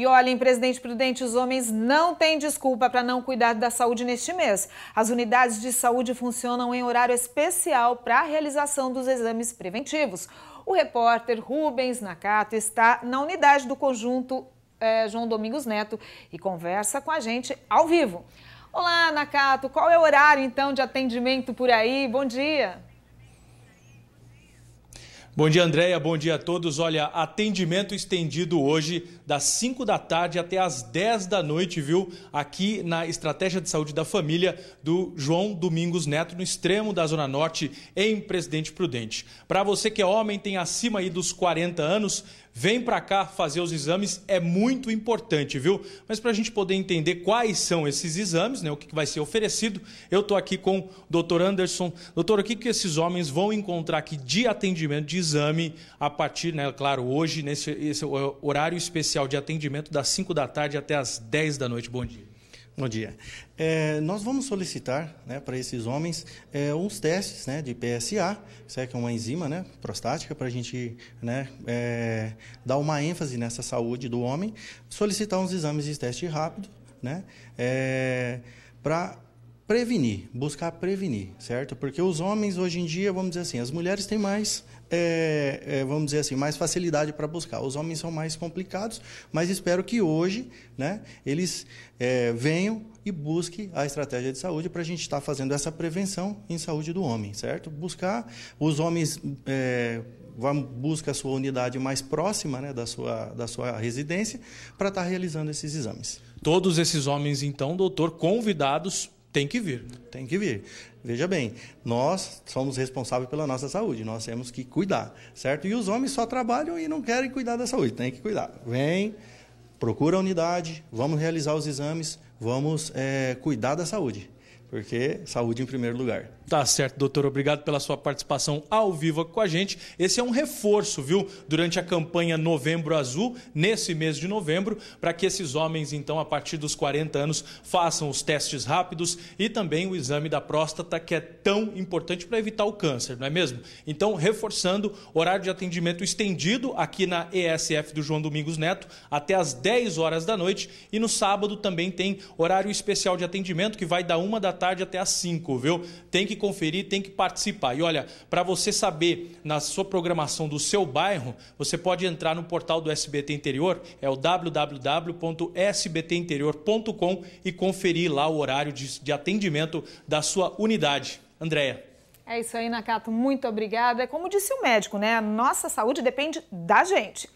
E olhem, Presidente Prudente, os homens não têm desculpa para não cuidar da saúde neste mês. As unidades de saúde funcionam em horário especial para a realização dos exames preventivos. O repórter Rubens Nakato está na unidade do conjunto é, João Domingos Neto e conversa com a gente ao vivo. Olá, Nakato, qual é o horário então de atendimento por aí? Bom dia! Bom dia, Andréia. Bom dia a todos. Olha, atendimento estendido hoje, das 5 da tarde até as 10 da noite, viu? Aqui na Estratégia de Saúde da Família do João Domingos Neto, no extremo da Zona Norte, em Presidente Prudente. Para você que é homem, tem acima aí dos 40 anos, vem para cá fazer os exames, é muito importante, viu? Mas para a gente poder entender quais são esses exames, né, o que vai ser oferecido, eu estou aqui com o doutor Anderson. Doutor, o que, que esses homens vão encontrar aqui de atendimento de exame a partir, né, claro, hoje, nesse horário especial de atendimento das 5 da tarde até as 10 da noite. Bom dia. Bom dia. É, nós vamos solicitar né, para esses homens é, uns testes né, de PSA, isso é que é uma enzima né, prostática, para a gente né, é, dar uma ênfase nessa saúde do homem, solicitar uns exames de teste rápido, né, é, para prevenir, buscar prevenir, certo? Porque os homens hoje em dia, vamos dizer assim, as mulheres têm mais, é, é, vamos dizer assim, mais facilidade para buscar. Os homens são mais complicados, mas espero que hoje, né, eles é, venham e busquem a estratégia de saúde para a gente estar tá fazendo essa prevenção em saúde do homem, certo? Buscar os homens é, busca a sua unidade mais próxima né, da, sua, da sua residência para estar tá realizando esses exames. Todos esses homens, então, doutor, convidados tem que vir. Tem que vir. Veja bem, nós somos responsáveis pela nossa saúde, nós temos que cuidar, certo? E os homens só trabalham e não querem cuidar da saúde, tem que cuidar. Vem, procura a unidade, vamos realizar os exames, vamos é, cuidar da saúde porque saúde em primeiro lugar. Tá certo, doutor. Obrigado pela sua participação ao vivo com a gente. Esse é um reforço, viu, durante a campanha Novembro Azul, nesse mês de novembro, para que esses homens, então, a partir dos 40 anos, façam os testes rápidos e também o exame da próstata, que é tão importante para evitar o câncer, não é mesmo? Então, reforçando, horário de atendimento estendido aqui na ESF do João Domingos Neto até às 10 horas da noite. E no sábado também tem horário especial de atendimento, que vai da 1 da tarde até às 5, viu? Tem que conferir, tem que participar. E olha, para você saber na sua programação do seu bairro, você pode entrar no portal do SBT Interior, é o www.sbtinterior.com e conferir lá o horário de, de atendimento da sua unidade. Andréia. É isso aí, Nakato. Muito obrigada. É Como disse o médico, né? A nossa saúde depende da gente.